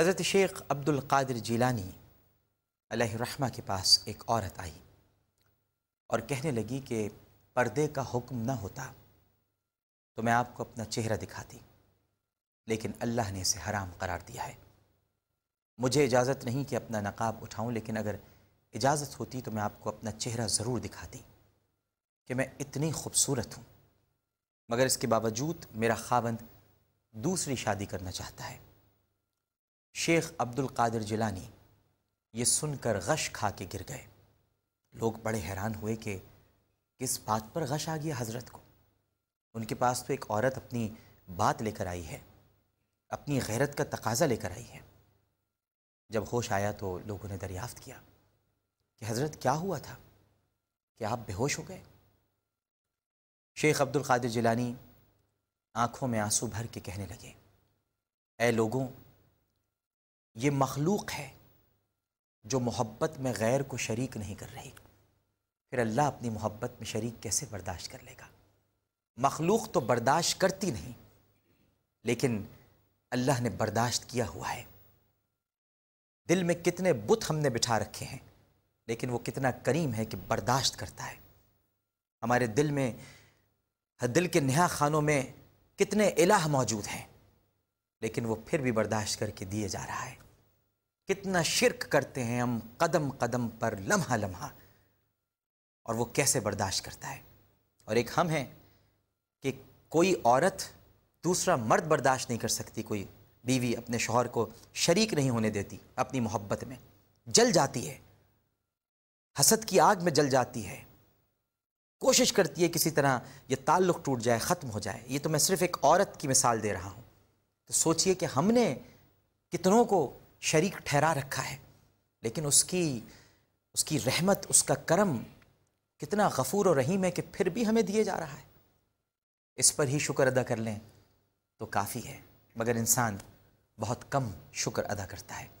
हज़रत शेख अब्दुल कादिर जीलानी रहमा के पास एक औरत आई और कहने लगी कि पर्दे का हुक्म न होता तो मैं आपको अपना चेहरा दिखाती लेकिन अल्लाह ने इसे हराम करार दिया है मुझे इजाज़त नहीं कि अपना नकाब उठाऊं लेकिन अगर इजाज़त होती तो मैं आपको अपना चेहरा ज़रूर दिखाती कि मैं इतनी खूबसूरत हूँ मगर इसके बावजूद मेरा खावंद दूसरी शादी करना चाहता है शेख अब्दुल कादिर जिलानी ये सुनकर गश खा के गिर गए लोग बड़े हैरान हुए कि किस बात पर गश आ गया हज़रत को उनके पास तो एक औरत अपनी बात लेकर आई है अपनी गैरत का तकाजा लेकर आई है जब होश आया तो लोगों ने दरियाफ्त किया कि हज़रत क्या हुआ था कि आप बेहोश हो गए शेख अब्दुल कादिर जिलानी आंखों में आंसू भर के कहने लगे ए लोगों ये मखलूक है जो मोहब्बत में गैर को शरीक नहीं कर रही फिर अल्लाह अपनी मोहब्बत में शरीक कैसे बर्दाश्त कर लेगा मखलूक तो बर्दाश्त करती नहीं लेकिन अल्लाह ने बर्दाश्त किया हुआ है दिल में कितने बुत हमने बिठा रखे हैं लेकिन वो कितना करीम है कि बर्दाश्त करता है हमारे दिल में दिल के नहा खानों में कितने इलाह मौजूद हैं लेकिन वो फिर भी बर्दाश्त करके दिए जा रहा है कितना शिरक करते हैं हम कदम कदम पर लम्हा लम्हा और वो कैसे बर्दाश्त करता है और एक हम हैं कि कोई औरत दूसरा मर्द बर्दाश्त नहीं कर सकती कोई बीवी अपने शोहर को शरीक नहीं होने देती अपनी मोहब्बत में जल जाती है हसद की आग में जल जाती है कोशिश करती है किसी तरह ये ताल्लुक़ टूट जाए ख़त्म हो जाए ये तो मैं सिर्फ़ एक औरत की मिसाल दे रहा हूँ तो सोचिए कि हमने कितनों को शरीक ठहरा रखा है लेकिन उसकी उसकी रहमत उसका करम कितना गफूर और रहीम है कि फिर भी हमें दिए जा रहा है इस पर ही शुक्र अदा कर लें तो काफ़ी है मगर इंसान बहुत कम शुक्र अदा करता है